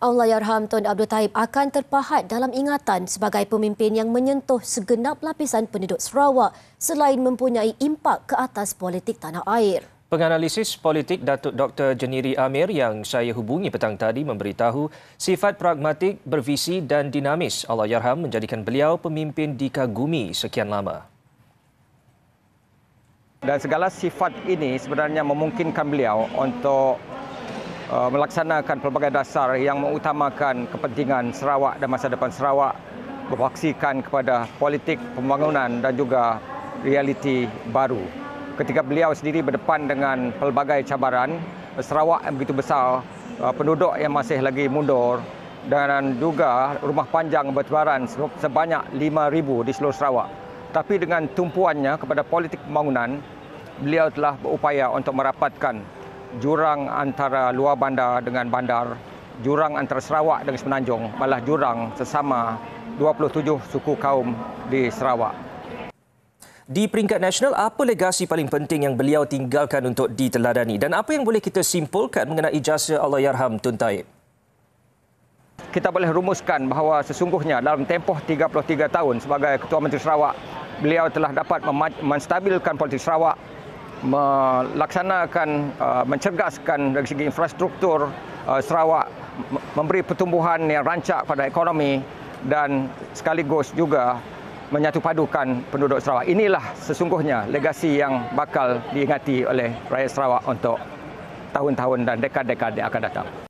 Allahyarham ya Tun Abdul Taib akan terpahat dalam ingatan sebagai pemimpin yang menyentuh segenap lapisan penduduk Sarawak selain mempunyai impak ke atas politik tanah air. Penganalisis politik Datuk Dr. Jeniri Amir yang saya hubungi petang tadi memberitahu sifat pragmatik, bervisi dan dinamis Allahyarham ya menjadikan beliau pemimpin dikagumi sekian lama. Dan segala sifat ini sebenarnya memungkinkan beliau untuk Uh, melaksanakan pelbagai dasar yang mengutamakan kepentingan Sarawak dan masa depan Sarawak berfaksikan kepada politik pembangunan dan juga realiti baru. Ketika beliau sendiri berdepan dengan pelbagai cabaran, Sarawak yang begitu besar, uh, penduduk yang masih lagi mundur dan juga rumah panjang bertebaran sebanyak 5,000 di seluruh Sarawak. Tapi dengan tumpuannya kepada politik pembangunan, beliau telah berupaya untuk merapatkan jurang antara luar bandar dengan bandar, jurang antara Sarawak dengan Semenanjung, malah jurang sesama 27 suku kaum di Sarawak. Di peringkat nasional, apa legasi paling penting yang beliau tinggalkan untuk diteladani dan apa yang boleh kita simpulkan mengenai jasa Allahyarham Tun Taib? Kita boleh rumuskan bahawa sesungguhnya dalam tempoh 33 tahun sebagai Ketua Menteri Sarawak, beliau telah dapat mem- menstabilkan politik Sarawak melaksanakan uh, mencergaskan dari segi infrastruktur uh, Sarawak memberi pertumbuhan yang rancak pada ekonomi dan sekaligus juga menyatupadukan penduduk Sarawak. Inilah sesungguhnya legasi yang bakal diingati oleh rakyat Sarawak untuk tahun-tahun dan dekad-dekad yang akan datang.